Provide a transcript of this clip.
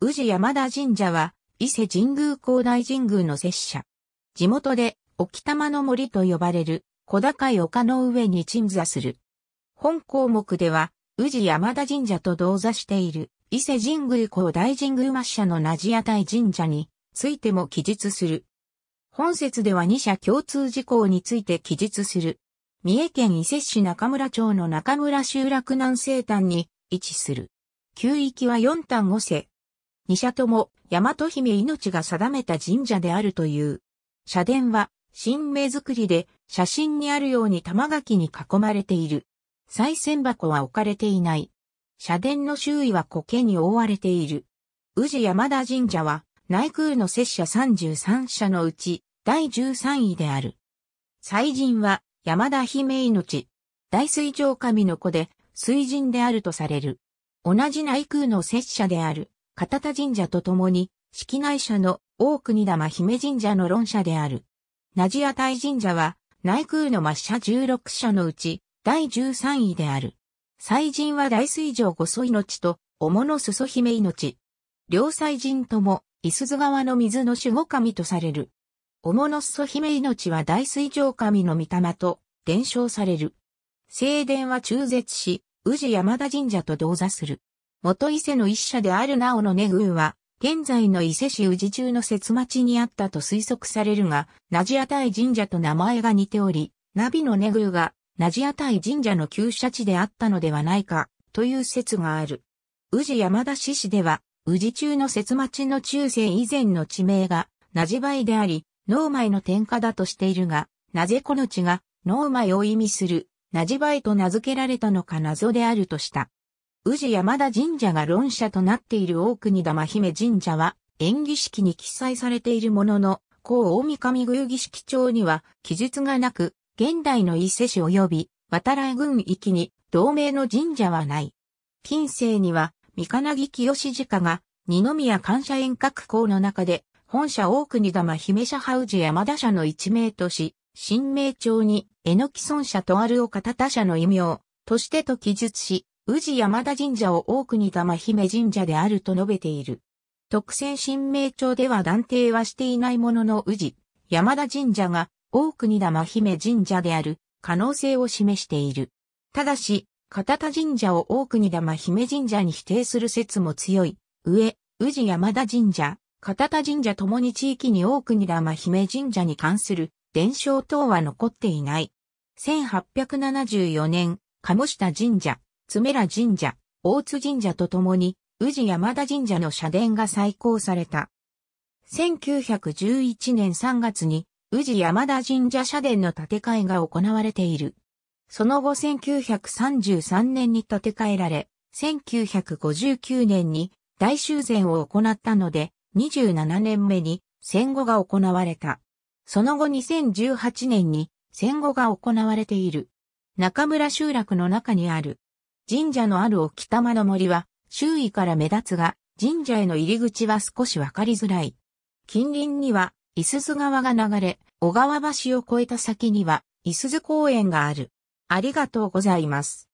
宇治山田神社は、伊勢神宮高大神宮の拙社。地元で、沖玉の森と呼ばれる、小高い丘の上に鎮座する。本項目では、宇治山田神社と同座している、伊勢神宮高大神宮末社の名地屋台神社についても記述する。本節では二社共通事項について記述する。三重県伊勢市中村町の中村集落南西端に位置する。旧域は四端五世、二社とも、大和姫命が定めた神社であるという。社殿は、神名作りで、写真にあるように玉垣に囲まれている。再銭箱は置かれていない。社殿の周囲は苔に覆われている。宇治山田神社は、内宮の摂社33社のうち、第13位である。祭神は、山田姫命。大水上神の子で、水神であるとされる。同じ内宮の摂社である。片田神社とともに、式内社の大国玉姫神社の論社である。ナジア大神社は、内宮の抹社16社のうち、第13位である。祭神は大水上五祖命と、おものす姫命。両祭神とも、伊豆川の水の守護神とされる。おものす姫命は大水上神の御霊と、伝承される。聖殿は中絶し、宇治山田神社と同座する。元伊勢の一社であるなおの根宮は、現在の伊勢市宇治中の節町にあったと推測されるが、ナジアタイ神社と名前が似ており、ナビの根宮がナジアタイ神社の旧社地であったのではないか、という説がある。宇治山田市市では、宇治中の節町の中世以前の地名が、ナジバイであり、脳イの天下だとしているが、なぜこの地が、脳イを意味する、ナジバイと名付けられたのか謎であるとした。宇治山田神社が論者となっている大国玉姫神社は、演技式に記載されているものの、高大神宮儀式帳には記述がなく、現代の伊勢市及び渡来郡域に同盟の神社はない。近世には、三金木清寺家が二宮感謝遠隔校の中で、本社大国玉姫社ハウジ山田社の一名とし、新名帳に、えのき村社とある岡田他社の異名としてと記述し、宇治山田神社を多くに玉姫神社であると述べている。特選神明町では断定はしていないものの宇治、山田神社が大国玉姫神社である可能性を示している。ただし、片田神社を大国玉姫神社に否定する説も強い。上、宇治山田神社、片田神社ともに地域に大国玉姫神社に関する伝承等は残っていない。1874年、鴨下神社、津村神社、大津神社とともに、宇治山田神社の社殿が再興された。1911年3月に、宇治山田神社社殿の建て替えが行われている。その後1933年に建て替えられ、1959年に大修繕を行ったので、27年目に戦後が行われた。その後2018年に戦後が行われている。中村集落の中にある神社のある沖玉の森は周囲から目立つが、神社への入り口は少しわかりづらい。近隣には、伊鈴川が流れ、小川橋を越えた先には、伊鈴公園がある。ありがとうございます。